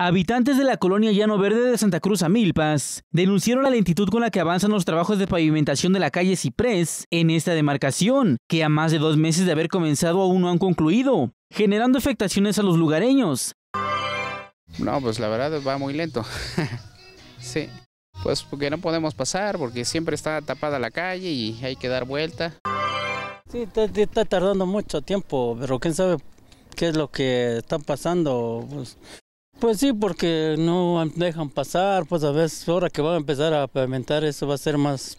Habitantes de la colonia Llano Verde de Santa Cruz A Milpas denunciaron la lentitud con la que avanzan los trabajos de pavimentación de la calle Ciprés en esta demarcación, que a más de dos meses de haber comenzado aún no han concluido, generando afectaciones a los lugareños. No, pues la verdad va muy lento. sí, pues porque no podemos pasar, porque siempre está tapada la calle y hay que dar vuelta. Sí, está, tardando mucho tiempo, pero quién sabe qué es lo que está pasando. Pues, pues sí, porque no dejan pasar, pues a veces ahora que van a empezar a pavimentar eso va a ser más,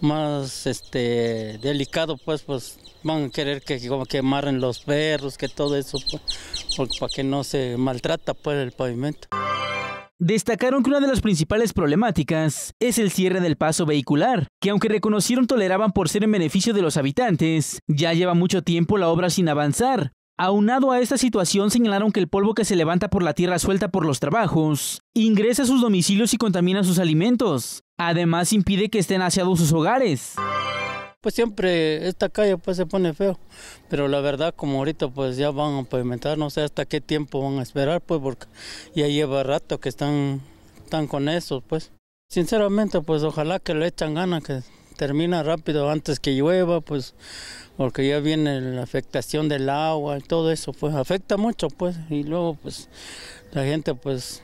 más este, delicado, pues, pues van a querer que como que amarren los perros, que todo eso, pues, para que no se maltrata pues el pavimento. Destacaron que una de las principales problemáticas es el cierre del paso vehicular, que aunque reconocieron toleraban por ser en beneficio de los habitantes, ya lleva mucho tiempo la obra sin avanzar, Aunado a esta situación, señalaron que el polvo que se levanta por la tierra suelta por los trabajos ingresa a sus domicilios y contamina sus alimentos. Además, impide que estén aseados sus hogares. Pues siempre esta calle pues se pone feo, pero la verdad como ahorita pues ya van a pavimentar, no sé hasta qué tiempo van a esperar pues porque ya lleva rato que están, tan con eso pues. Sinceramente pues ojalá que le echan ganas que termina rápido antes que llueva, pues porque ya viene la afectación del agua y todo eso, pues afecta mucho, pues, y luego pues la gente pues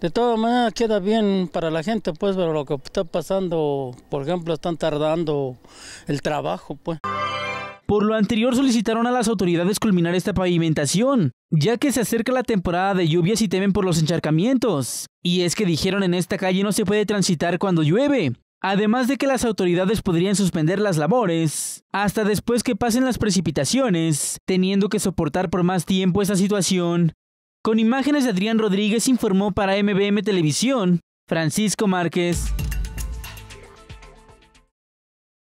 de todas maneras queda bien para la gente, pues, pero lo que está pasando, por ejemplo, están tardando el trabajo, pues. Por lo anterior solicitaron a las autoridades culminar esta pavimentación, ya que se acerca la temporada de lluvias y temen por los encharcamientos. Y es que dijeron en esta calle no se puede transitar cuando llueve, Además de que las autoridades podrían suspender las labores hasta después que pasen las precipitaciones, teniendo que soportar por más tiempo esa situación. Con imágenes de Adrián Rodríguez informó para MBM Televisión, Francisco Márquez.